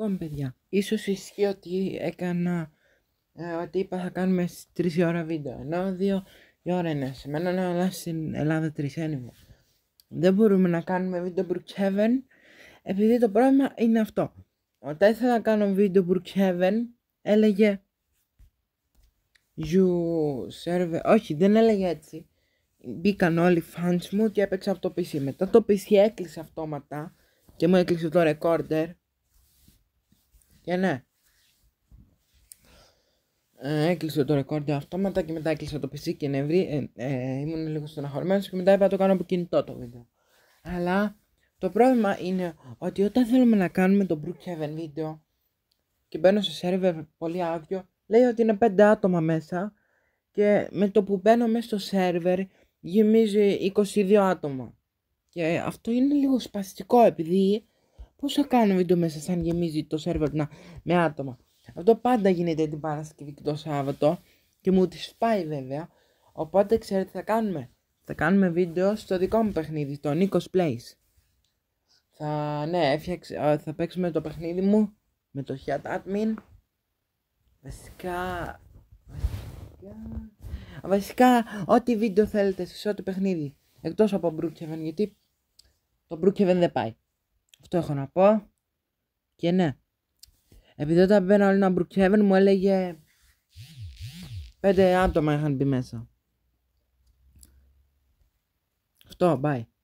Λοιπόν, παιδιά, ίσως ισχύει ότι έκανα, ε, ότι είπα θα κάνουμε 3 η ώρα βίντεο, ενώ 2 η ώρα είναι σε μένα, ναι, αλλά στην Ελλάδα 3 Δεν μπορούμε να κάνουμε βίντεο Brookhaven, επειδή το πρόβλημα είναι αυτό. Όταν ήθελα να κάνω βίντεο Brookhaven, έλεγε You serve, όχι δεν έλεγε έτσι. Μπήκαν όλοι οι fans μου και έπαιξα από το PC. Μετά το PC έκλεισε αυτόματα και μου έκλεισε το recorder και ναι. Ε, έκλεισε το ρεκόρντ αυτόματα και μετά έκλεισε το PC και νευρί. Ε, ε, ήμουν λίγο στεναχωρημένος και μετά είπα το κάνω από κινητό το βίντεο. Αλλά το πρόβλημα είναι ότι όταν θέλουμε να κάνουμε το Brookhaven βίντεο και μπαίνω σε σερβερ πολύ άδειο, λέει ότι είναι 5 άτομα μέσα και με το που μπαίνω μέσα στο σερβερ γεμίζει 22 άτομα. Και αυτό είναι λίγο σπαστικό επειδή Πώς θα κάνω βίντεο μέσα σαν γεμίζει το σερβερ να, με άτομα. Αυτό πάντα γίνεται την Παρασκευή και το Σάββατο και μου τη σπάει βέβαια. Οπότε ξέρετε θα κάνουμε. Θα κάνουμε βίντεο στο δικό μου παιχνίδι, το Nikos Place Θα, ναι, θα παίξουμε το παιχνίδι μου με το Chat Admin. Βασικά... Βασικά... Βασικά, ό,τι βίντεο θέλετε σε ό,τι παιχνίδι. Εκτός από Brookhaven, γιατί το Brookhaven δεν πάει. Αυτό έχω να πω. Και ναι. Επειδή όταν μπαίνα όλοι να Brookhaven μου έλεγε πέντε άτομα είχαν μπει μέσα. Αυτό, bye.